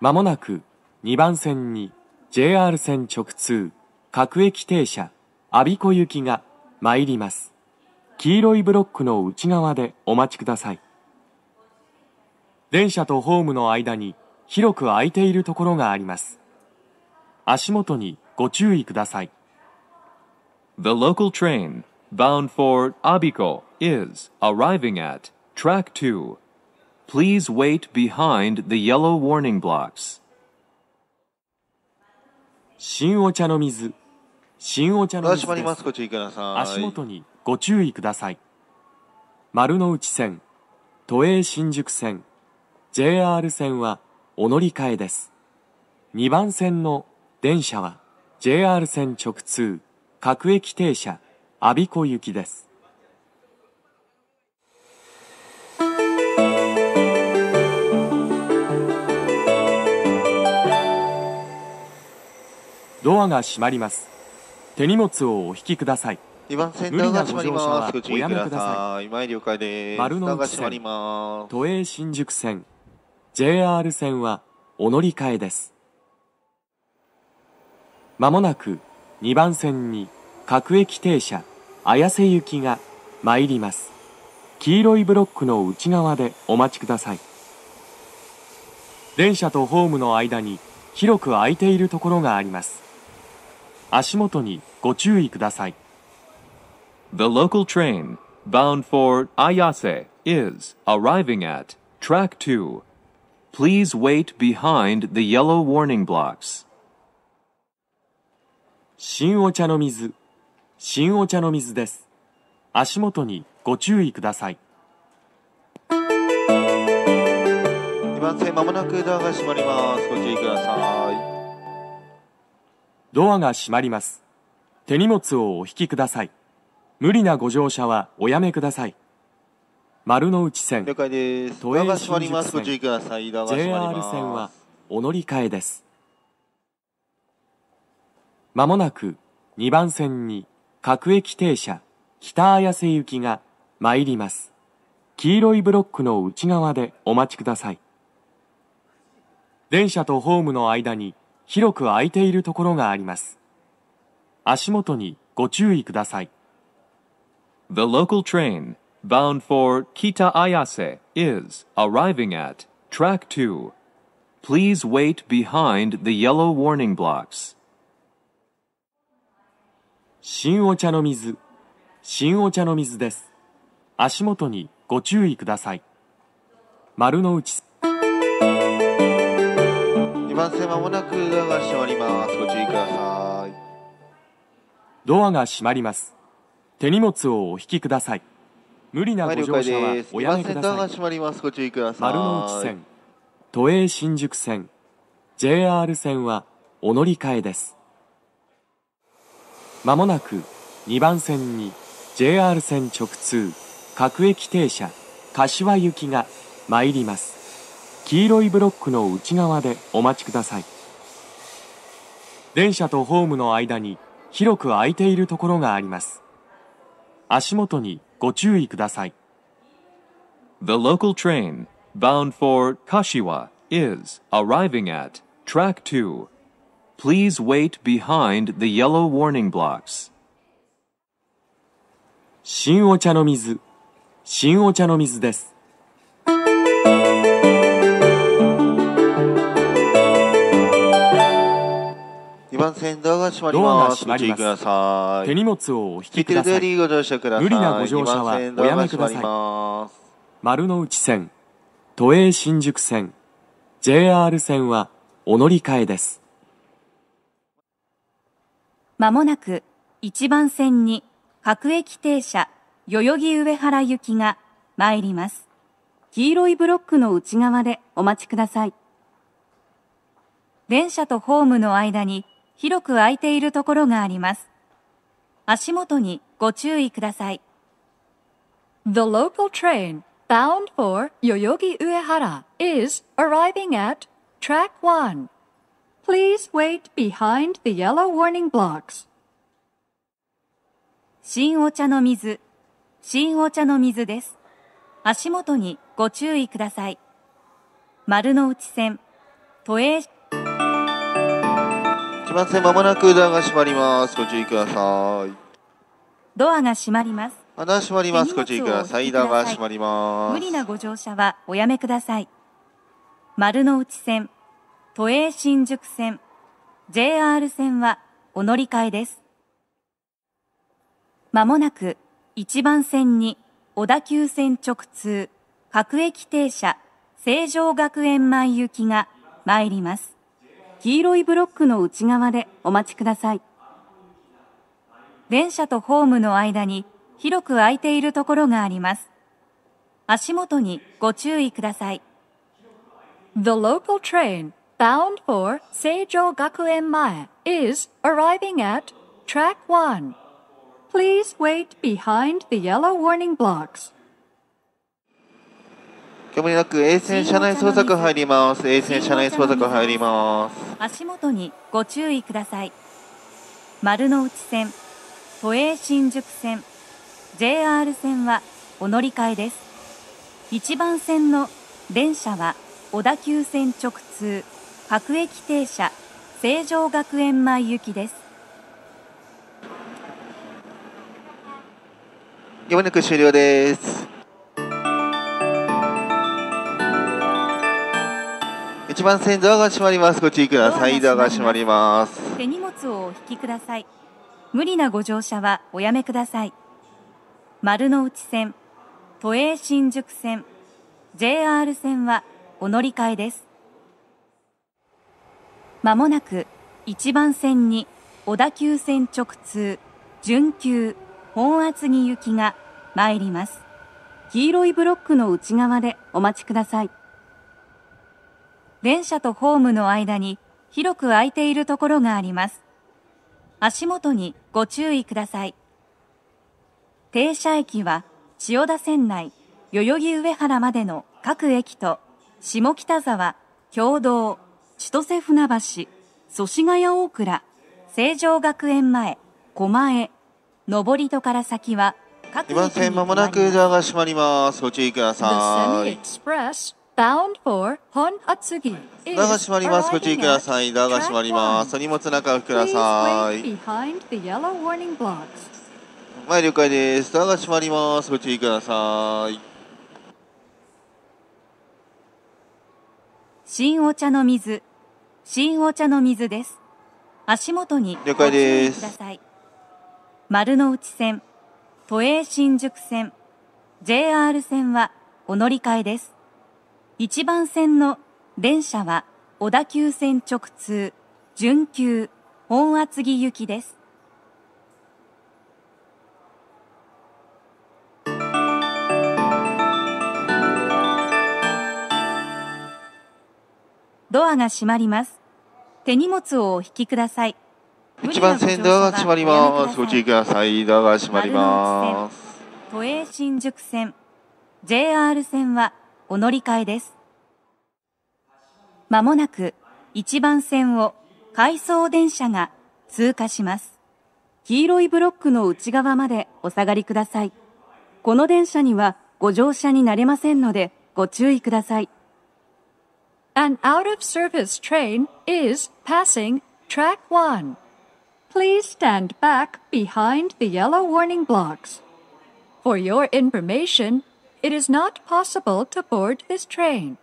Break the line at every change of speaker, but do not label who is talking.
まもなく2番線に JR 線直通各駅停車阿鼻子行きが参ります。黄色いブロックの内側でお待ちください。電車とホームの間に広く空いているところがあります。足元にご注意ください。The local train bound for Abiko is arriving at track 2. Please wait behind the yellow warning blocks. 新お茶の水。新お茶の水です。
注意ください。足元に
ご注意ください。丸の内線、都営新宿線、JR 線はお乗り換えです。2番線の電車は JR 線直通、各駅停車、我孫子行きです。ドアが閉まります手荷物をお引きください2番線無理なご乗車はおやめください今了解です丸の内線都営新宿線 JR 線はお乗り換えですまもなく2番線に各駅停車綾瀬行きが参ります黄色いブロックの内側でお待ちください電車とホームの間に広く空いているところがあります足元にご注意ください。The local train bound for Ayase is arriving at track 2. Please wait behind the yellow warning blocks. 新お茶の水、新お茶の水です。足元にご注意ください。2番線まもなくドアが閉まります。ご注意ください。ドアが閉まります。手荷物をお引きください。無理なご乗車はおやめください。丸の内線、了
解です。
ドアが閉まります。ご注意
ください。JR 線は
お乗り換えです。まもなく2番線に各駅停車北綾瀬行きが参ります。黄色いブロックの内側でお待ちください。電車とホームの間に広く空いているところがあります。足元にご注意ください。The local train bound for Kita Ayase is arriving at track 2. Please wait behind the yellow warning blocks. 新お茶の水、新お茶の水です。足元にご注意ください。丸の内番線まもなくドアが閉まりますご注意くださいドアが閉まります手荷物をお引きください無理なご乗車はおやめください、は
い、ご注意ください丸の内線
都営新宿線 JR 線はお乗り換えですまもなく2番線に JR 線直通各駅停車柏行きが参ります黄色いブロックの内側でお待ちください電車とホームの間に広く空いているところがあります足元にご注意ください The local train bound for Kashiwa is arriving at track 2 Please wait behind the yellow warning blocks 新お茶の水新お茶の水です
幹線ドアが閉まります。くだ
さい。手荷物をお引きください。
ください。無理なご乗車はおやめくださ
い。丸の内線、都営新宿線、JR 線はお乗り換えです。
まもなく1番線に各駅停車代々木上原行きが参ります。黄色いブロックの内側でお待ちください。電車とホームの間に広く空いているところがあります。足元にご注意ください。The local train bound for 代々木上原 is arriving at track 1. Please wait behind the yellow warning blocks. 新お茶の水、新お茶の水です。足元にご注意ください。丸の内線、都営
ません。まもなくドアが閉まります。ご注意ください。
ドアが閉まります。だ閉まります。ご注意ください。ドアが閉ま
りま
す。無理なご乗車はおやめください。丸の内線、都営新宿線、JR 線はお乗り換えです。まもなく一番線に小田急線直通、各駅停車、成城学園前行きが参ります。黄色いブロックの内側でお待ちください。電車とホームの間に広く空いているところがあります。足元にご注意ください。The local train bound for s e 学 j o g is arriving at track 1. Please wait behind the yellow warning blocks.
煙なく衛星車内捜索入ります。衛星車内捜索入ります。
足元にご注意ください。丸の内線、都営新宿線、JR 線はお乗り換えです。一番線の電車は小田急線直通、各駅停車、成城学園前行きです。
まもなく終了です。8番線ドアが閉まりますご注意くださいドアが閉まります
手荷物をお引きください無理なご乗車はおやめください丸の内線都営新宿線 JR 線はお乗り換えですまもなく1番線に小田急線直通準急本厚木行きが参ります黄色いブロックの内側でお待ちください電車とホームの間に広く空いているところがあります。足元にご注意ください。停車駅は千代田線内代々木上原までの各駅と下北沢、共同、千歳船橋、祖師ヶ谷大倉、成城学園前、狛江、上り戸から先は各駅に停まります。今線まもなく
ドアが閉まります。ご注意くださ
い。bound for 本厚木。ドアが閉まります。ご注意くだ
さい。ドアが閉まります。荷物中をください。はい、了解です。ドアが閉まります。ご注意ください。
新お茶の水、新お茶の水です。足元に了解です。丸の内線、都営新宿線、JR 線はお乗り換えです。1番線の電車は小田急線直通、準急、本厚木行きです。ドアが閉まります。手荷物をお引きください。一番線ドアが閉まります。ご
注意ください。ドアが閉まります。
都営新宿線、JR 線はお乗り換えです。まもなく一番線を回送電車が通過します。黄色いブロックの内側までお下がりください。この電車にはご乗車になれませんのでご注意ください。An out of service train is passing track one. Please stand back behind the yellow warning blocks. For your information, It is not possible to board this train.